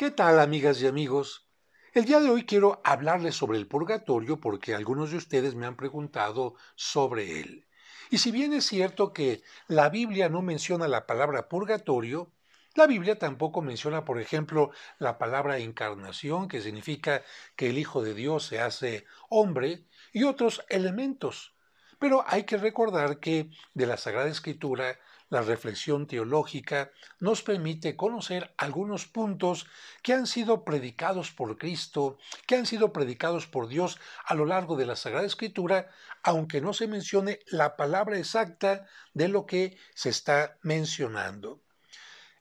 ¿Qué tal amigas y amigos? El día de hoy quiero hablarles sobre el purgatorio porque algunos de ustedes me han preguntado sobre él. Y si bien es cierto que la Biblia no menciona la palabra purgatorio, la Biblia tampoco menciona, por ejemplo, la palabra encarnación, que significa que el Hijo de Dios se hace hombre, y otros elementos. Pero hay que recordar que de la Sagrada Escritura la reflexión teológica nos permite conocer algunos puntos que han sido predicados por Cristo, que han sido predicados por Dios a lo largo de la Sagrada Escritura, aunque no se mencione la palabra exacta de lo que se está mencionando.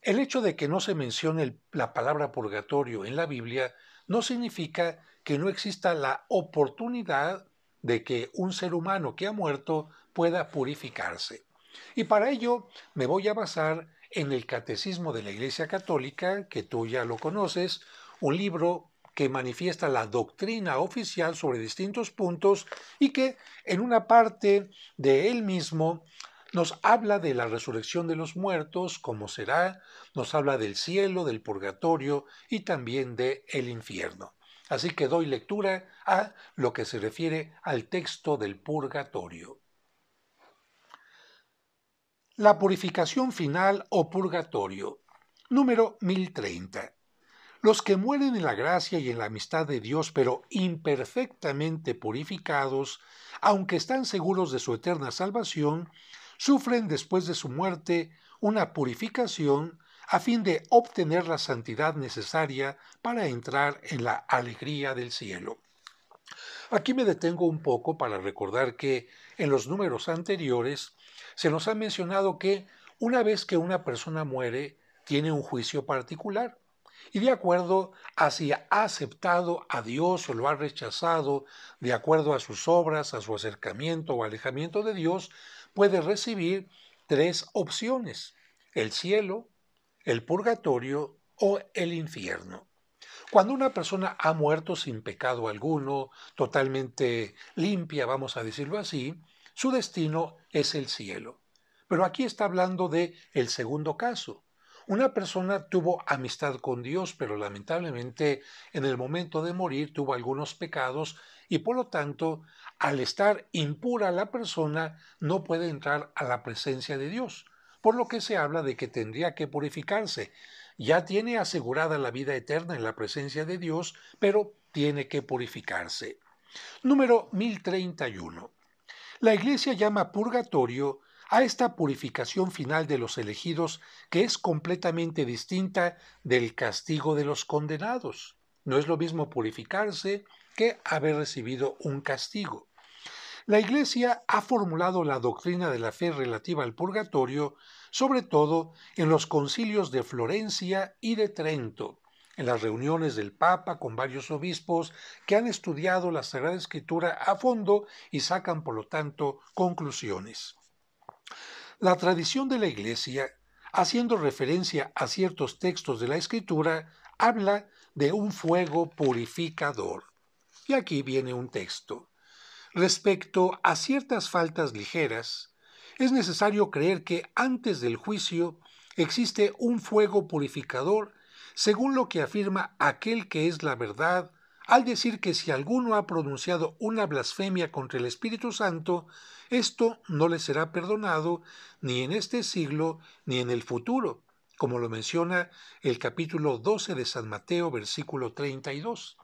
El hecho de que no se mencione la palabra purgatorio en la Biblia no significa que no exista la oportunidad de que un ser humano que ha muerto pueda purificarse. Y para ello me voy a basar en el Catecismo de la Iglesia Católica, que tú ya lo conoces, un libro que manifiesta la doctrina oficial sobre distintos puntos y que en una parte de él mismo nos habla de la resurrección de los muertos, como será, nos habla del cielo, del purgatorio y también de el infierno. Así que doy lectura a lo que se refiere al texto del purgatorio. La purificación final o purgatorio. Número 1030. Los que mueren en la gracia y en la amistad de Dios, pero imperfectamente purificados, aunque están seguros de su eterna salvación, sufren después de su muerte una purificación a fin de obtener la santidad necesaria para entrar en la alegría del cielo. Aquí me detengo un poco para recordar que en los números anteriores se nos ha mencionado que una vez que una persona muere, tiene un juicio particular. Y de acuerdo a si ha aceptado a Dios o lo ha rechazado, de acuerdo a sus obras, a su acercamiento o alejamiento de Dios, puede recibir tres opciones, el cielo, el purgatorio o el infierno. Cuando una persona ha muerto sin pecado alguno, totalmente limpia, vamos a decirlo así, su destino es el cielo. Pero aquí está hablando de el segundo caso. Una persona tuvo amistad con Dios, pero lamentablemente en el momento de morir tuvo algunos pecados y por lo tanto, al estar impura la persona, no puede entrar a la presencia de Dios, por lo que se habla de que tendría que purificarse. Ya tiene asegurada la vida eterna en la presencia de Dios, pero tiene que purificarse. Número 1031. La Iglesia llama purgatorio a esta purificación final de los elegidos que es completamente distinta del castigo de los condenados. No es lo mismo purificarse que haber recibido un castigo. La Iglesia ha formulado la doctrina de la fe relativa al purgatorio, sobre todo en los concilios de Florencia y de Trento, en las reuniones del Papa con varios obispos que han estudiado la Sagrada Escritura a fondo y sacan, por lo tanto, conclusiones. La tradición de la Iglesia, haciendo referencia a ciertos textos de la Escritura, habla de un fuego purificador. Y aquí viene un texto. Respecto a ciertas faltas ligeras, es necesario creer que antes del juicio existe un fuego purificador según lo que afirma aquel que es la verdad, al decir que si alguno ha pronunciado una blasfemia contra el Espíritu Santo, esto no le será perdonado ni en este siglo ni en el futuro, como lo menciona el capítulo 12 de San Mateo, versículo 32.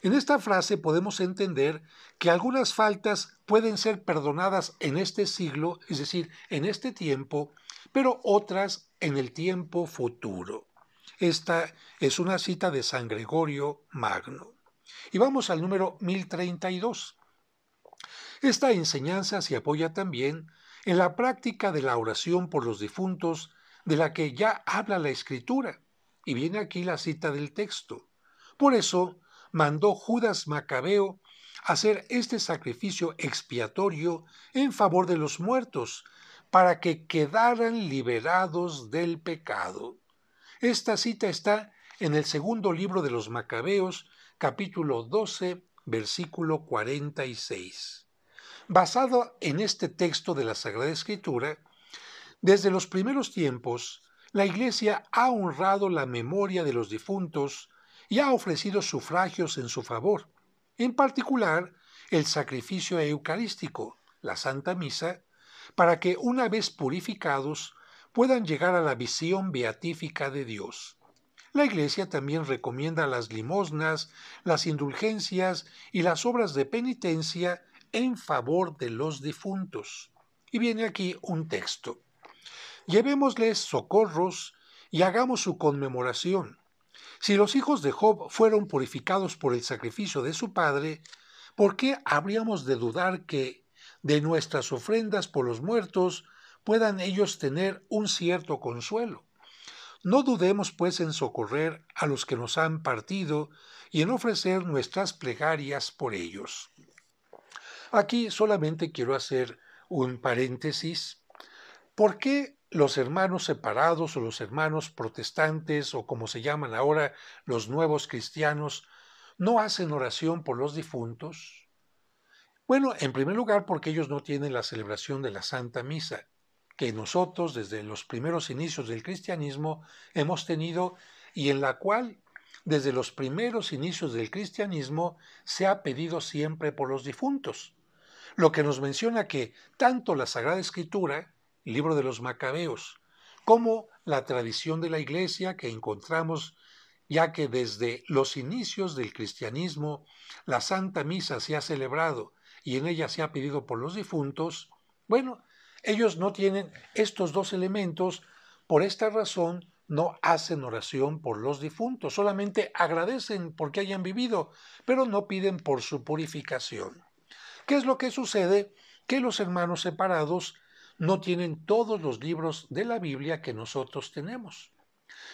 En esta frase podemos entender que algunas faltas pueden ser perdonadas en este siglo, es decir, en este tiempo, pero otras en el tiempo futuro. Esta es una cita de San Gregorio Magno. Y vamos al número 1032. Esta enseñanza se apoya también en la práctica de la oración por los difuntos de la que ya habla la Escritura. Y viene aquí la cita del texto. Por eso mandó Judas Macabeo hacer este sacrificio expiatorio en favor de los muertos, para que quedaran liberados del pecado. Esta cita está en el segundo libro de los Macabeos, capítulo 12, versículo 46. Basado en este texto de la Sagrada Escritura, desde los primeros tiempos, la Iglesia ha honrado la memoria de los difuntos y ha ofrecido sufragios en su favor, en particular el sacrificio eucarístico, la Santa Misa, para que una vez purificados puedan llegar a la visión beatífica de Dios. La Iglesia también recomienda las limosnas, las indulgencias y las obras de penitencia en favor de los difuntos. Y viene aquí un texto. Llevémosles socorros y hagamos su conmemoración. Si los hijos de Job fueron purificados por el sacrificio de su padre, ¿por qué habríamos de dudar que de nuestras ofrendas por los muertos puedan ellos tener un cierto consuelo. No dudemos, pues, en socorrer a los que nos han partido y en ofrecer nuestras plegarias por ellos. Aquí solamente quiero hacer un paréntesis. ¿Por qué los hermanos separados o los hermanos protestantes o como se llaman ahora los nuevos cristianos no hacen oración por los difuntos? Bueno, en primer lugar porque ellos no tienen la celebración de la Santa Misa que nosotros desde los primeros inicios del cristianismo hemos tenido y en la cual desde los primeros inicios del cristianismo se ha pedido siempre por los difuntos. Lo que nos menciona que tanto la Sagrada Escritura, libro de los Macabeos, como la tradición de la Iglesia que encontramos ya que desde los inicios del cristianismo la Santa Misa se ha celebrado y en ella se ha pedido por los difuntos, bueno, ellos no tienen estos dos elementos, por esta razón no hacen oración por los difuntos, solamente agradecen porque hayan vivido, pero no piden por su purificación. ¿Qué es lo que sucede? Que los hermanos separados no tienen todos los libros de la Biblia que nosotros tenemos.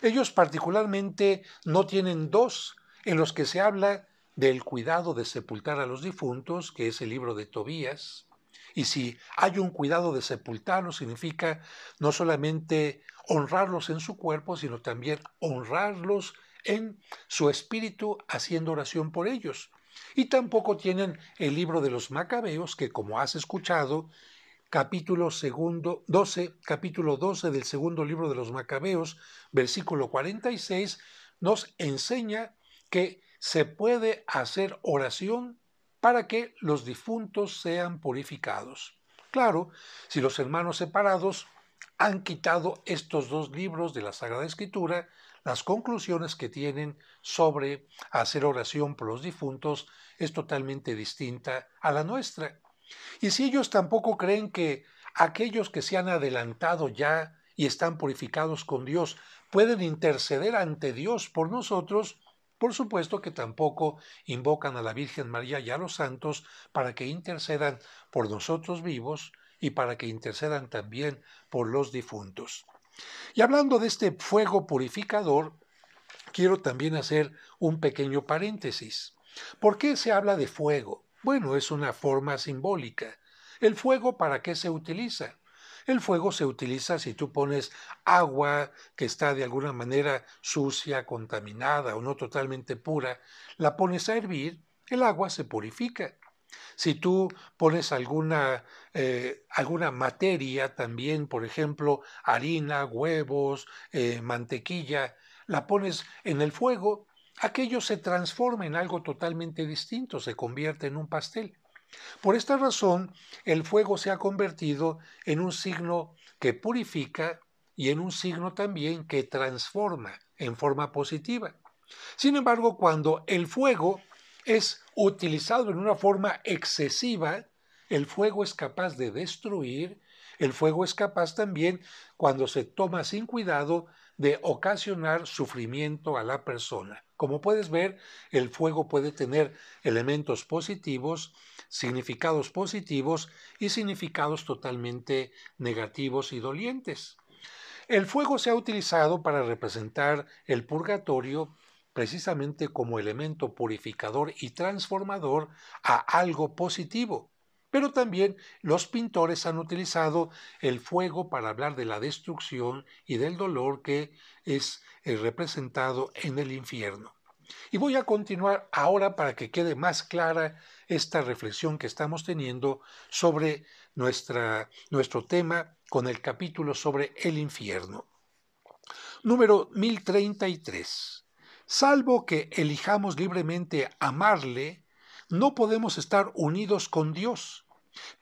Ellos particularmente no tienen dos en los que se habla del cuidado de sepultar a los difuntos, que es el libro de Tobías, y si hay un cuidado de sepultarlos, significa no solamente honrarlos en su cuerpo, sino también honrarlos en su espíritu haciendo oración por ellos. Y tampoco tienen el libro de los macabeos, que como has escuchado, capítulo segundo, 12, capítulo 12 del segundo libro de los macabeos, versículo 46, nos enseña que se puede hacer oración para que los difuntos sean purificados. Claro, si los hermanos separados han quitado estos dos libros de la Sagrada Escritura, las conclusiones que tienen sobre hacer oración por los difuntos es totalmente distinta a la nuestra. Y si ellos tampoco creen que aquellos que se han adelantado ya y están purificados con Dios pueden interceder ante Dios por nosotros, por supuesto que tampoco invocan a la Virgen María y a los santos para que intercedan por nosotros vivos y para que intercedan también por los difuntos. Y hablando de este fuego purificador, quiero también hacer un pequeño paréntesis. ¿Por qué se habla de fuego? Bueno, es una forma simbólica. ¿El fuego para qué se utiliza? El fuego se utiliza si tú pones agua que está de alguna manera sucia, contaminada o no totalmente pura, la pones a hervir, el agua se purifica. Si tú pones alguna, eh, alguna materia también, por ejemplo, harina, huevos, eh, mantequilla, la pones en el fuego, aquello se transforma en algo totalmente distinto, se convierte en un pastel. Por esta razón, el fuego se ha convertido en un signo que purifica y en un signo también que transforma en forma positiva. Sin embargo, cuando el fuego es utilizado en una forma excesiva, el fuego es capaz de destruir, el fuego es capaz también, cuando se toma sin cuidado, de ocasionar sufrimiento a la persona. Como puedes ver, el fuego puede tener elementos positivos, significados positivos y significados totalmente negativos y dolientes. El fuego se ha utilizado para representar el purgatorio precisamente como elemento purificador y transformador a algo positivo. Pero también los pintores han utilizado el fuego para hablar de la destrucción y del dolor que es eh, representado en el infierno. Y voy a continuar ahora para que quede más clara esta reflexión que estamos teniendo sobre nuestra, nuestro tema con el capítulo sobre el infierno. Número 1033. Salvo que elijamos libremente amarle, no podemos estar unidos con Dios,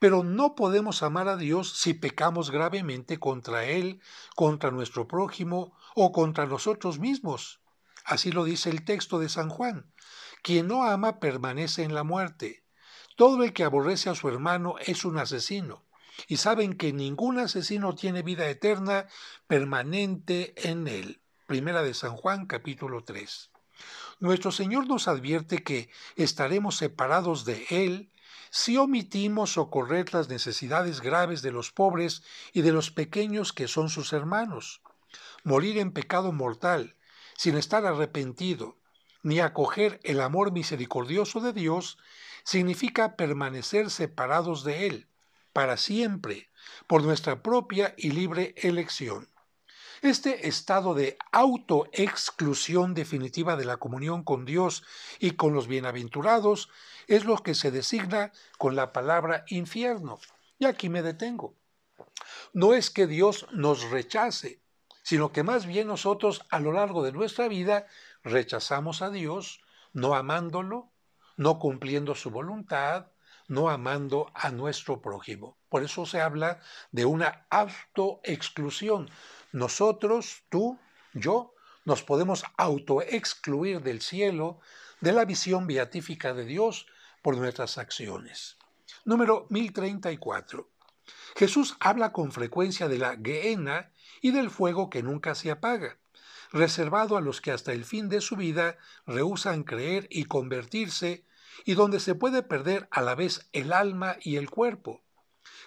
pero no podemos amar a Dios si pecamos gravemente contra Él, contra nuestro prójimo o contra nosotros mismos. Así lo dice el texto de San Juan. Quien no ama permanece en la muerte. Todo el que aborrece a su hermano es un asesino. Y saben que ningún asesino tiene vida eterna permanente en él. Primera de San Juan capítulo 3 nuestro Señor nos advierte que estaremos separados de Él si omitimos socorrer las necesidades graves de los pobres y de los pequeños que son sus hermanos. Morir en pecado mortal, sin estar arrepentido, ni acoger el amor misericordioso de Dios, significa permanecer separados de Él, para siempre, por nuestra propia y libre elección. Este estado de autoexclusión definitiva de la comunión con Dios y con los bienaventurados es lo que se designa con la palabra infierno. Y aquí me detengo. No es que Dios nos rechace, sino que más bien nosotros a lo largo de nuestra vida rechazamos a Dios, no amándolo, no cumpliendo su voluntad, no amando a nuestro prójimo. Por eso se habla de una autoexclusión nosotros, tú, yo, nos podemos autoexcluir del cielo, de la visión beatífica de Dios por nuestras acciones. Número 1034. Jesús habla con frecuencia de la Gehenna y del fuego que nunca se apaga, reservado a los que hasta el fin de su vida rehusan creer y convertirse, y donde se puede perder a la vez el alma y el cuerpo.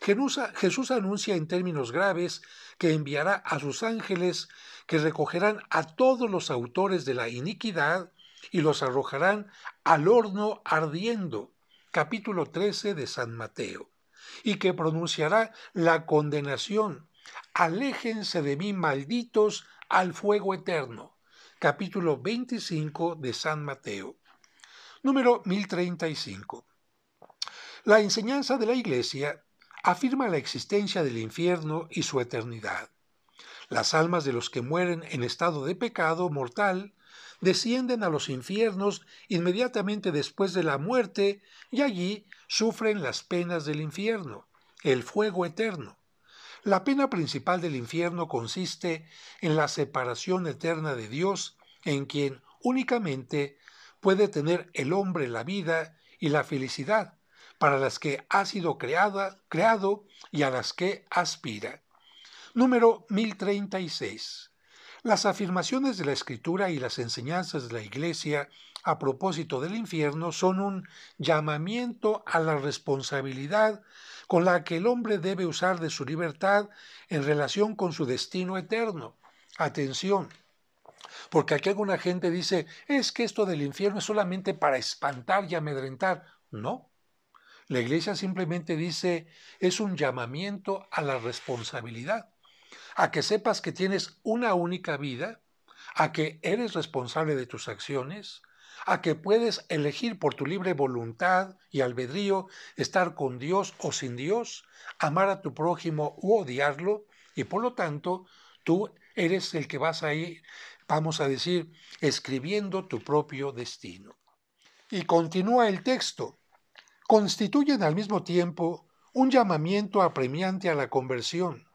Jesús anuncia en términos graves que enviará a sus ángeles que recogerán a todos los autores de la iniquidad y los arrojarán al horno ardiendo, capítulo 13 de San Mateo, y que pronunciará la condenación, aléjense de mí malditos al fuego eterno, capítulo 25 de San Mateo. Número 1035. La enseñanza de la Iglesia afirma la existencia del infierno y su eternidad. Las almas de los que mueren en estado de pecado mortal descienden a los infiernos inmediatamente después de la muerte y allí sufren las penas del infierno, el fuego eterno. La pena principal del infierno consiste en la separación eterna de Dios, en quien únicamente puede tener el hombre la vida y la felicidad, para las que ha sido creada, creado y a las que aspira. Número 1036. Las afirmaciones de la Escritura y las enseñanzas de la Iglesia a propósito del infierno son un llamamiento a la responsabilidad con la que el hombre debe usar de su libertad en relación con su destino eterno. Atención, porque aquí alguna gente dice, es que esto del infierno es solamente para espantar y amedrentar. No, la iglesia simplemente dice, es un llamamiento a la responsabilidad, a que sepas que tienes una única vida, a que eres responsable de tus acciones, a que puedes elegir por tu libre voluntad y albedrío estar con Dios o sin Dios, amar a tu prójimo u odiarlo, y por lo tanto tú eres el que vas a ir, vamos a decir, escribiendo tu propio destino. Y continúa el texto constituyen al mismo tiempo un llamamiento apremiante a la conversión.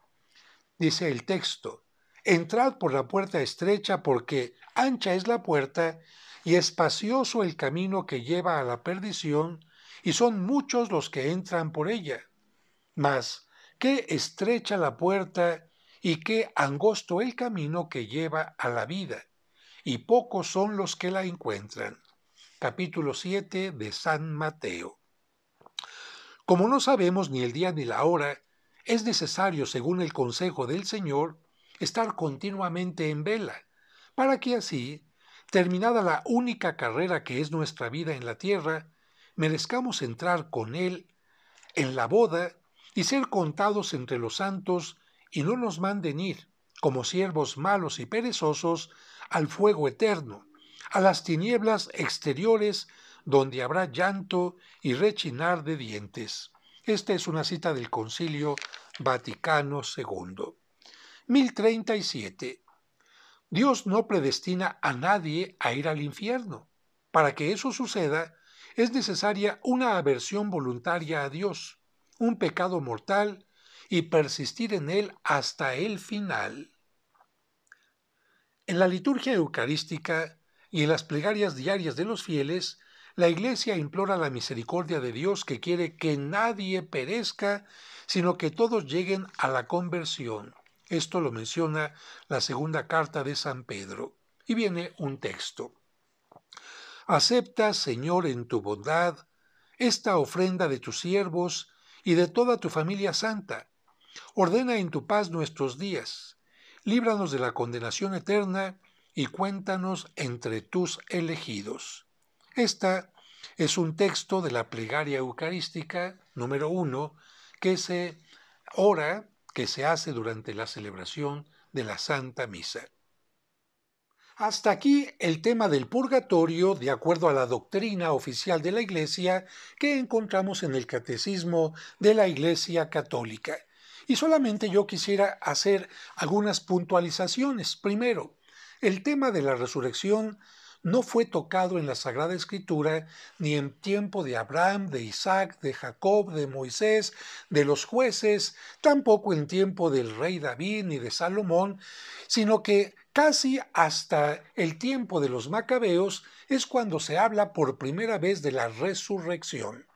Dice el texto, entrad por la puerta estrecha porque ancha es la puerta y espacioso el camino que lleva a la perdición, y son muchos los que entran por ella. Mas, qué estrecha la puerta y qué angosto el camino que lleva a la vida, y pocos son los que la encuentran. Capítulo 7 de San Mateo. Como no sabemos ni el día ni la hora, es necesario, según el consejo del Señor, estar continuamente en vela, para que así, terminada la única carrera que es nuestra vida en la tierra, merezcamos entrar con Él en la boda y ser contados entre los santos y no nos manden ir, como siervos malos y perezosos, al fuego eterno, a las tinieblas exteriores donde habrá llanto y rechinar de dientes. Esta es una cita del Concilio Vaticano II. 1037. Dios no predestina a nadie a ir al infierno. Para que eso suceda, es necesaria una aversión voluntaria a Dios, un pecado mortal y persistir en él hasta el final. En la liturgia eucarística y en las plegarias diarias de los fieles la Iglesia implora la misericordia de Dios que quiere que nadie perezca, sino que todos lleguen a la conversión. Esto lo menciona la segunda carta de San Pedro. Y viene un texto. Acepta, Señor, en tu bondad, esta ofrenda de tus siervos y de toda tu familia santa. Ordena en tu paz nuestros días. Líbranos de la condenación eterna y cuéntanos entre tus elegidos. Esta es un texto de la plegaria eucarística número uno que se ora, que se hace durante la celebración de la Santa Misa. Hasta aquí el tema del purgatorio de acuerdo a la doctrina oficial de la Iglesia que encontramos en el Catecismo de la Iglesia Católica. Y solamente yo quisiera hacer algunas puntualizaciones. Primero, el tema de la resurrección no fue tocado en la Sagrada Escritura ni en tiempo de Abraham, de Isaac, de Jacob, de Moisés, de los jueces, tampoco en tiempo del rey David ni de Salomón, sino que casi hasta el tiempo de los macabeos es cuando se habla por primera vez de la resurrección.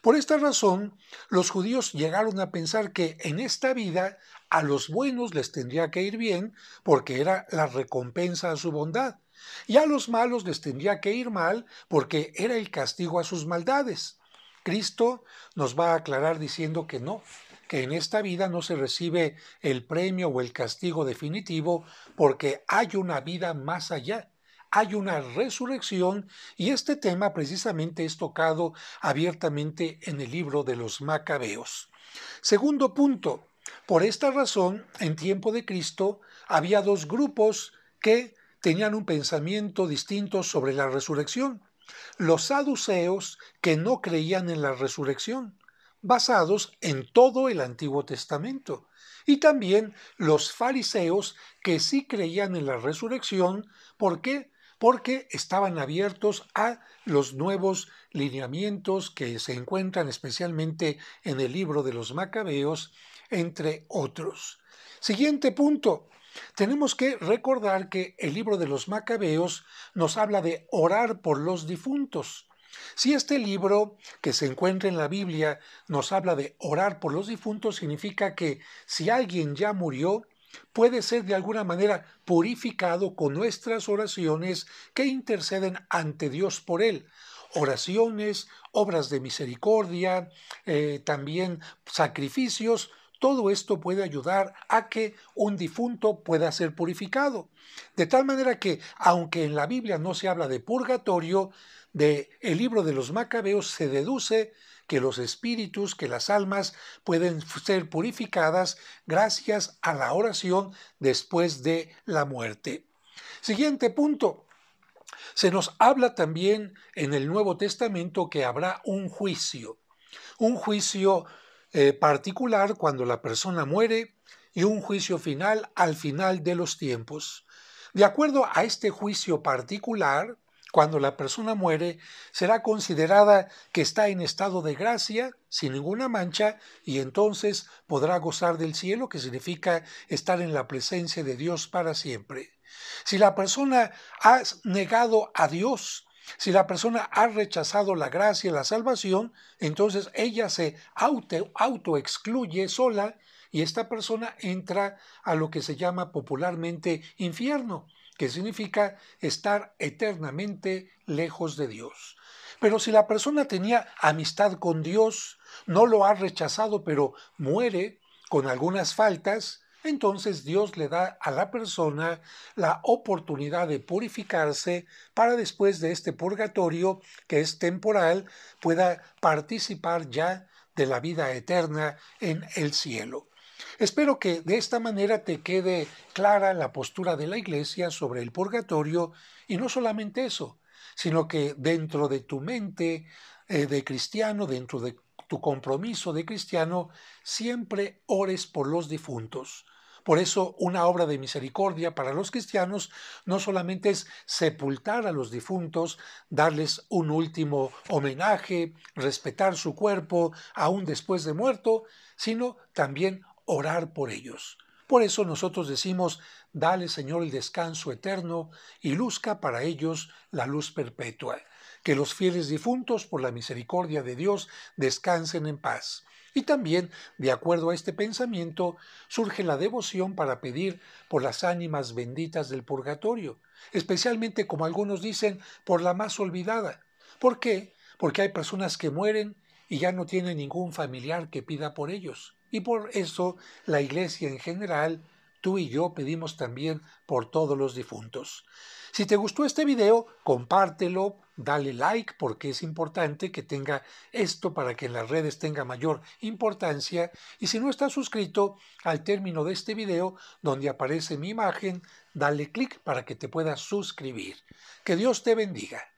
Por esta razón, los judíos llegaron a pensar que en esta vida a los buenos les tendría que ir bien porque era la recompensa a su bondad, y a los malos les tendría que ir mal porque era el castigo a sus maldades. Cristo nos va a aclarar diciendo que no, que en esta vida no se recibe el premio o el castigo definitivo porque hay una vida más allá. Hay una resurrección y este tema precisamente es tocado abiertamente en el libro de los macabeos. Segundo punto, por esta razón, en tiempo de Cristo había dos grupos que tenían un pensamiento distinto sobre la resurrección. Los saduceos que no creían en la resurrección, basados en todo el Antiguo Testamento. Y también los fariseos que sí creían en la resurrección, ¿por qué? Porque estaban abiertos a los nuevos lineamientos que se encuentran especialmente en el libro de los Macabeos, entre otros. Siguiente punto, tenemos que recordar que el libro de los macabeos nos habla de orar por los difuntos. Si este libro que se encuentra en la Biblia nos habla de orar por los difuntos, significa que si alguien ya murió, puede ser de alguna manera purificado con nuestras oraciones que interceden ante Dios por él. Oraciones, obras de misericordia, eh, también sacrificios todo esto puede ayudar a que un difunto pueda ser purificado. De tal manera que, aunque en la Biblia no se habla de purgatorio, de el libro de los Macabeos se deduce que los espíritus, que las almas pueden ser purificadas gracias a la oración después de la muerte. Siguiente punto. Se nos habla también en el Nuevo Testamento que habrá un juicio, un juicio eh, particular cuando la persona muere y un juicio final al final de los tiempos. De acuerdo a este juicio particular, cuando la persona muere, será considerada que está en estado de gracia, sin ninguna mancha, y entonces podrá gozar del cielo, que significa estar en la presencia de Dios para siempre. Si la persona ha negado a Dios si la persona ha rechazado la gracia y la salvación, entonces ella se autoexcluye sola y esta persona entra a lo que se llama popularmente infierno, que significa estar eternamente lejos de Dios. Pero si la persona tenía amistad con Dios, no lo ha rechazado, pero muere con algunas faltas, entonces Dios le da a la persona la oportunidad de purificarse para después de este purgatorio, que es temporal, pueda participar ya de la vida eterna en el cielo. Espero que de esta manera te quede clara la postura de la Iglesia sobre el purgatorio y no solamente eso, sino que dentro de tu mente eh, de cristiano, dentro de tu compromiso de cristiano, siempre ores por los difuntos. Por eso una obra de misericordia para los cristianos no solamente es sepultar a los difuntos, darles un último homenaje, respetar su cuerpo aún después de muerto, sino también orar por ellos. Por eso nosotros decimos, dale Señor el descanso eterno y luzca para ellos la luz perpetua. Que los fieles difuntos, por la misericordia de Dios, descansen en paz. Y también, de acuerdo a este pensamiento, surge la devoción para pedir por las ánimas benditas del purgatorio, especialmente, como algunos dicen, por la más olvidada. ¿Por qué? Porque hay personas que mueren y ya no tienen ningún familiar que pida por ellos. Y por eso la Iglesia en general tú y yo pedimos también por todos los difuntos. Si te gustó este video, compártelo, dale like porque es importante que tenga esto para que en las redes tenga mayor importancia y si no estás suscrito, al término de este video donde aparece mi imagen, dale clic para que te puedas suscribir. Que Dios te bendiga.